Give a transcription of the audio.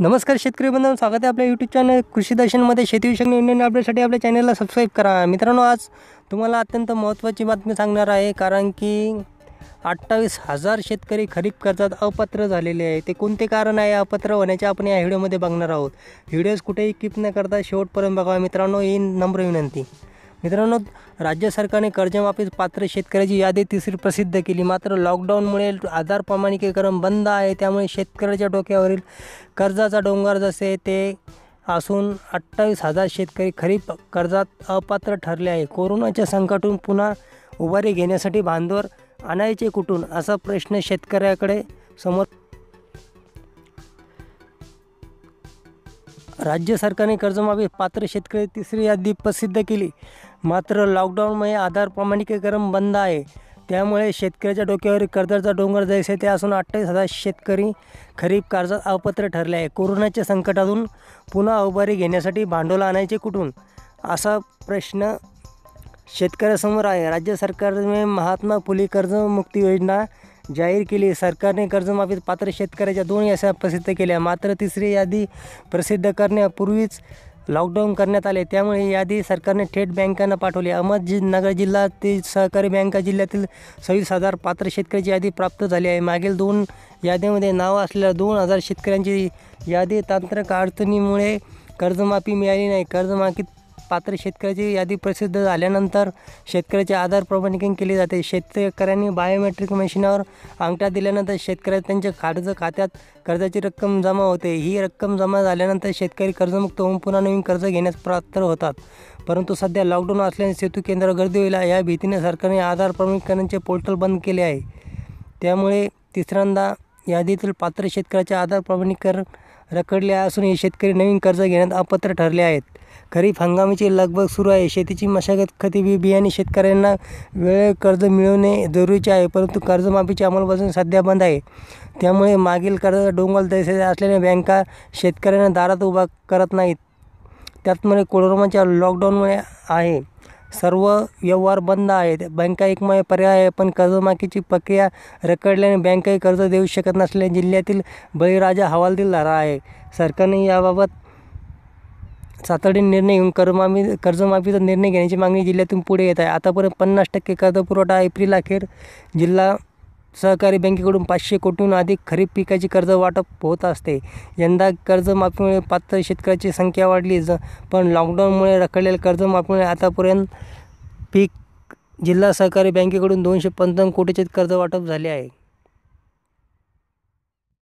नमस्कार शेतकरी बंधू स्वागत आहे आपल्या यूट्यूब चॅनल कृषी दर्शनमध्ये शेतीविषयक विषयक इंडियन अपडेटसाठी आपल्या चॅनलला सबस्क्राईब करा मित्रांनो आज तुम्हाला अत्यंत महत्त्वाची बातमी सांगणार आहे कारण की अठ्ठावीस हजार शेतकरी खरीप कर्जात अपात्र झालेले आहे ते कोणते कारण आहे अपात्र होण्याचे आपण या व्हिडिओमध्ये बघणार आहोत व्हिडिओज कुठेही किप न करता शेवटपर्यंत बघा मित्रांनो ही नम्र विनंती मित्रांनो राज्य सरकारने कर्जमाफीत पात्र शेतकऱ्याची यादी तिसरी प्रसिद्ध केली मात्र लॉकडाऊनमुळे आधार प्रमाणिकीकरण बंद आहे त्यामुळे शेतकऱ्याच्या डोक्यावरील कर्जाचा डोंगर जसे ते असून अठ्ठावीस हजार शेतकरी खरीप कर्जात अपात्र ठरले आहे कोरोनाच्या संकटून पुन्हा उभारी घेण्यासाठी बांधवर आणायचे कुठून असा प्रश्न शेतकऱ्याकडे समोर राज्य सरकारने कर्जमाफी पात्र शेतकरी तिसरी यादी प्रसिद्ध केली मात्र लॉकडाऊनमुळे आधार प्रमाणीकरण बंद आहे त्यामुळे शेतकऱ्याच्या डोक्यावर कर्जाचा डोंगर जैसे ते असून अठ्ठावीस हजार शेतकरी खरीप कर्जात अपत्र ठरले आहे कोरोनाच्या संकटातून पुन्हा उभारी घेण्यासाठी भांडवल आणायचे कुठून असा प्रश्न शेतकऱ्यासमोर आहे राज्य सरकारने महात्मा फुले कर्जमुक्ती योजना जाहीर केली सरकारने कर्जमाफीत पात्र शेतकऱ्याच्या दोन याद्या प्रसिद्ध केल्या मात्र तिसरी यादी प्रसिद्ध करण्यापूर्वीच लॉकडाऊन करण्यात आले त्यामुळे यादी सरकारने थेट बँकांना पाठवली अहमदनगर जिल्हा ते सहकारी बँका जिल्ह्यातील सव्वीस हजार पात्र शेतकऱ्याची यादी प्राप्त झाली आहे मागील दोन यादीमध्ये नावं असलेल्या दोन हजार शेतकऱ्यांची यादी तांत्रिक अडचणीमुळे कर्जमाफी मिळाली नाही कर्जमाफीत पात्र शेतकऱ्याची यादी प्रसिद्ध झाल्यानंतर शेतकऱ्याचे आधार प्रमाणीकरण केले जाते शेतकऱ्यांनी बायोमेट्रिक मशीनावर अंगठा दिल्यानंतर शेतकऱ्या त्यांच्या कर्ज खात्यात कर्जाची रक्कम जमा होते ही रक्कम जमा झाल्यानंतर शेतकरी कर्जमुक्त होऊन पुन्हा नवीन कर्ज घेण्यास पात्र होतात परंतु सध्या लॉकडाऊन असल्याने सेतू केंद्र गर्दी होईल या भीतीने सरकारने आधार प्रमाणीकरणाचे पोर्टल बंद केले आहे त्यामुळे तिसऱ्यांदा यादीतील पात्र शेतकऱ्याचे आधार प्रमाणीकरण रखडले असून हे शेतकरी नवीन कर्ज घेण्यात अपात्र ठरले आहेत खरीप हंगामाची लगबग सुरू आहे शेतीची मशागत खते बी बियाणे शेतकऱ्यांना वेळेवर कर्ज मिळवणे जरुरीचे आहे परंतु कर्जमाफीची अंमलबजावणी सध्या बंद आहे त्यामुळे मागील कर्ज डोंगल तसे असलेल्या बँका शेतकऱ्यांना दारात उभा करत नाहीत त्यातमुळे कोरोनाच्या लॉकडाऊनमुळे आहे सर्व व्यवहार बंद आहेत बँका एकमय पर्याय आहे पण कर्जमाफीची प्रक्रिया रखडल्याने बँकाही कर्ज देऊ शकत नसल्याने जिल्ह्यातील बळीराजा हवालदिल झाला आहे सरकारने याबाबत तातडीने निर्णय घेऊन कर्जमाफी कर्जमाफीचा निर्णय घेण्याची मागणी जिल्ह्यातून पुढे येत आहे आतापर्यंत पन्नास टक्के कर्जपुरवठा एप्रिल अखेर जिल्हा सहकारी बँकेकडून पाचशे कोटीहून अधिक खरीप पिकाची कर्ज वाटप होत असते यंदा कर्जमाफीमुळे पात्र शेतकऱ्याची संख्या वाढली ज पण लॉकडाऊनमुळे रखडलेल्या कर्जमाफीमुळे आतापर्यंत पीक जिल्हा सहकारी बँकेकडून दोनशे पंचावन्न कोटीचे कर्ज वाटप झाले आहे